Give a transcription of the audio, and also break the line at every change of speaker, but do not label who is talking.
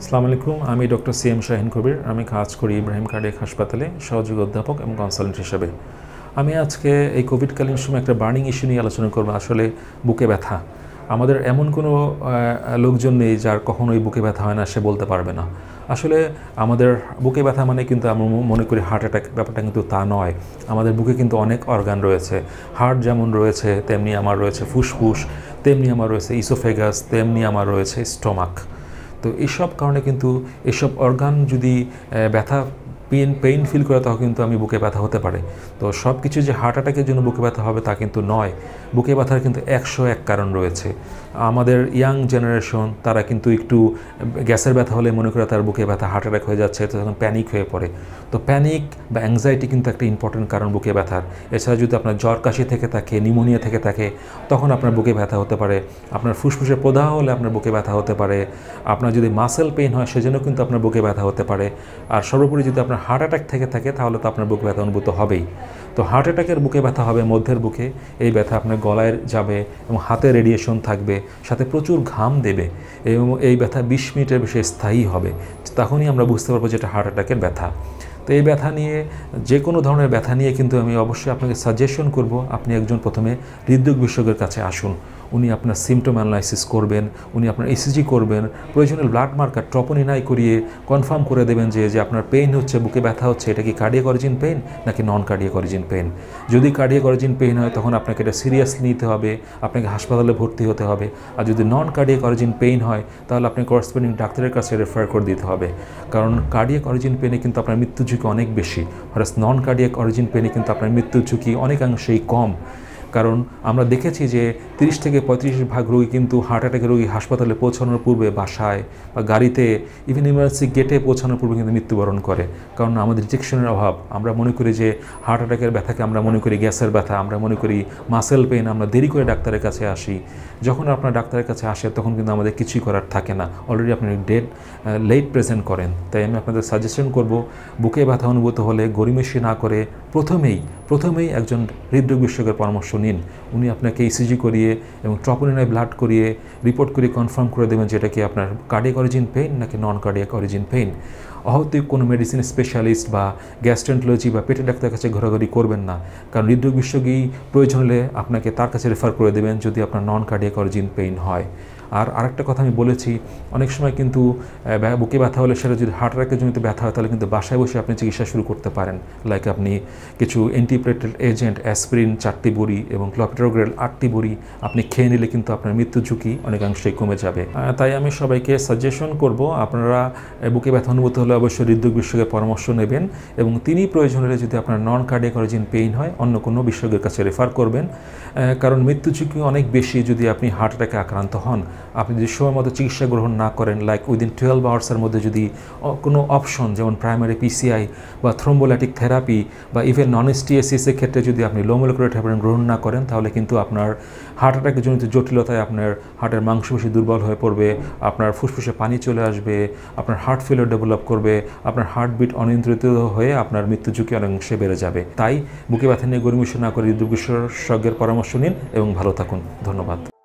আসসালামু আলাইকুম আমি doctor C M Shahin Kabir আমি কাজ করি ইব্রাহিম কার্ডিয়াক হাসপাতালে সহযোগী অধ্যাপক এবং কনসালটেন্ট হিসেবে আমি আজকে এই কোভিডকালীন সময় একটা বার্নিং ইস্যু নিয়ে আলোচনা করবো আসলে বুকে ব্যথা আমাদের এমন কোনো লোকজন নেই যার কখনোই বুকে ব্যথা হয় না সে বলতে পারবে না আসলে আমাদের বুকে ব্যথা মানে কিন্তু আমরা মনে করি হার্ট অ্যাট্যাক ব্যাপারটা কিন্তু তা নয় আমাদের বুকে কিন্তু অনেক অর্গান রয়েছে হার্ট যেমন রয়েছে তেমনি আমার রয়েছে ফুসফুস তেমনি আমার রয়েছে ইসোফেগাস তেমনি আমার রয়েছে স্টমাক তো এইসব কারণে কিন্তু এসব অর্গান যদি ব্যথা পেন পেইন ফিল করে তাও কিন্তু আমি বুকে ব্যথা হতে পারে তো সব কিছু যে হার্ট অ্যাটাকের জন্য বুকে ব্যথা হবে তা কিন্তু নয় বুকে ব্যথার কিন্তু একশো এক কারণ রয়েছে আমাদের ইয়াং জেনারেশন তারা কিন্তু একটু গ্যাসের ব্যথা হলে মনে করে তার বুকে ব্যথা হার্ট অ্যাটাক হয়ে যাচ্ছে তখন প্যানিক হয়ে পড়ে তো প্যানিক বা অ্যাংজাইটি কিন্তু একটা ইম্পর্টেন্ট কারণ বুকে ব্যথার এছাড়া যদি আপনার জ্বর কাশি থেকে থাকে নিউমোনিয়া থেকে থাকে তখন আপনার বুকে ব্যথা হতে পারে আপনার ফুসফুসে প্রদাহ হলে আপনার বুকে ব্যথা হতে পারে আপনার যদি মাসেল পেইন হয় সেজন্য কিন্তু আপনার বুকে ব্যথা হতে পারে আর সর্বোপরি যদি আপনার হার্ট অ্যাটাক থেকে থাকে তাহলে তো আপনার বুক ব্যথা অনুভূত হবেই তো হার্ট অ্যাটাকের বুকে ব্যথা হবে মধ্যের বুকে এই ব্যথা আপনার গলায় যাবে এবং হাতে রেডিয়েশন থাকবে সাথে প্রচুর ঘাম দেবে এবং এই ব্যথা বিশ মিনিটের বেশি স্থায়ী হবে তখনই আমরা বুঝতে পারবো যে এটা হার্ট অ্যাটাকের ব্যথা তো এই ব্যথা নিয়ে যে কোনো ধরনের ব্যথা নিয়ে কিন্তু আমি অবশ্যই আপনাকে সাজেশন করব আপনি একজন প্রথমে হৃদরোগ বিশেষজ্ঞের কাছে আসুন উনি আপনার সিমটম অ্যানালাইসিস করবেন উনি আপনার এসিজি করবেন প্রয়োজনে ব্লাড মার্কার নাই করিয়ে কনফার্ম করে দেবেন যে যে আপনার পেইন হচ্ছে বুকে ব্যথা হচ্ছে এটা কি কার্ডিয়াক অরিজিন পেইন নাকি নন কার্ডিয়াক অরিজিন পেইন যদি কার্ডিয়াক অরিজিন পেইন হয় তখন আপনাকে এটা সিরিয়াসলি নিতে হবে আপনাকে হাসপাতালে ভর্তি হতে হবে আর যদি নন কার্ডিয়াক অরিজিন পেইন হয় তাহলে আপনি করসপন্ডিং ডাক্তারের কাছে রেফার করে দিতে হবে কারণ কার্ডিয়াক অরিজিন পেনে কিন্তু আপনার মৃত্যু ঝুঁকি অনেক বেশি হরাস নন কার্ডিয়াক অরিজিন পেনে কিন্তু আপনার মৃত্যু ঝুঁকি অনেকাংশেই কম কারণ আমরা দেখেছি যে তিরিশ থেকে পঁয়ত্রিশ ভাগ রোগী কিন্তু হার্ট অ্যাটাকের রোগী হাসপাতালে পৌঁছানোর পূর্বে বাসায় বা গাড়িতে ইভেন ইমার্জেন্সি গেটে পৌঁছানোর পূর্বে কিন্তু মৃত্যুবরণ করে কারণ আমাদের ইঞ্জেকশনের অভাব আমরা মনে করি যে হার্ট অ্যাটাকের ব্যথাকে আমরা মনে করি গ্যাসের ব্যথা আমরা মনে করি মাসেল পেন আমরা দেরি করে ডাক্তারের কাছে আসি যখন আপনার ডাক্তারের কাছে আসে তখন কিন্তু আমাদের কিছুই করার থাকে না অলরেডি আপনি ডেট লেট প্রেজেন্ট করেন তাই আমি আপনাদের সাজেশন করব বুকে ব্যথা অনুভূত হলে গরিমেশি না করে প্রথমেই প্রথমেই একজন হৃদরোগ বিশ্বকের পরামর্শ নিন উনি আপনাকে ইসিজি e করিয়ে করিয়ে এবং ট্রপোনিনায় ব্লাড করিয়ে রিপোর্ট করে কনফার্ম করে দেবেন যেটা কি আপনার কার্ডিয়াক অরিজিন পেইন নাকি নন কার্ডিয়াক অরিজিন পেইন অহত কোনো মেডিসিন স্পেশালিস্ট বা গ্যাস্ট্রেন্টোলজি বা পেটের ডাক্তার কাছে ঘোরাঘুরি করবেন না কারণ হৃদরোগ বিশ্বকেই প্রয়োজন হলে আপনাকে তার কাছে রেফার করে দেবেন যদি আপনার নন কার্ডিয়াক অরিজিন পেইন হয় আর আরেকটা কথা আমি বলেছি অনেক সময় কিন্তু বুকে ব্যথা হলে সেটা যদি হার্ট অ্যাটাকের জন্য ব্যথা হয় তাহলে কিন্তু বাসায় বসে আপনি চিকিৎসা শুরু করতে পারেন লাইক আপনি কিছু অ্যান্টিপ্লেটেড এজেন্ট অ্যাসপ্রিন চারটি বড়ি এবং ক্লপিটোগ্রেল আটটি বড়ি আপনি খেয়ে নিলে কিন্তু আপনার মৃত্যু ঝুঁকি অনেকাংশেই কমে যাবে তাই আমি সবাইকে সাজেশন করব আপনারা বুকে ব্যথা অনুভূত হলে অবশ্যই হৃদয় বিশ্বকে পরামর্শ নেবেন এবং তিনি প্রয়োজন হলে যদি আপনার নন কার্ডিয়াকলজিন পেইন হয় অন্য কোনো বিশেষজ্ঞের কাছে রেফার করবেন কারণ মৃত্যু ঝুঁকি অনেক বেশি যদি আপনি হার্ট অ্যাটাকে আক্রান্ত হন আপনি যদি সময় মতো চিকিৎসা গ্রহণ না করেন লাইক উইদিন টুয়েলভ আওয়ার্সের মধ্যে যদি কোনো অপশন যেমন প্রাইমারি পিসিআই বা থ্রোম্বোলাইটিক থেরাপি বা ইভেন নন এসটিএসিসের ক্ষেত্রে যদি আপনি লোমোলোকুলার ট্যাবলেট গ্রহণ না করেন তাহলে কিন্তু আপনার হার্ট অ্যাটাকের জনিত জটিলতায় আপনার হার্টের মাংসপেশি দুর্বল হয়ে পড়বে আপনার ফুসফুসে পানি চলে আসবে আপনার হার্ট ফেলিওর ডেভেলপ করবে আপনার হার্ট বিট অনিয়ন্ত্রিত হয়ে আপনার মৃত্যু ঝুঁকি অনেকাংশে বেড়ে যাবে তাই বুকে ব্যথা নিয়ে গরিমিশ না করে বিশেষজ্ঞের পরামর্শ নিন এবং ভালো থাকুন ধন্যবাদ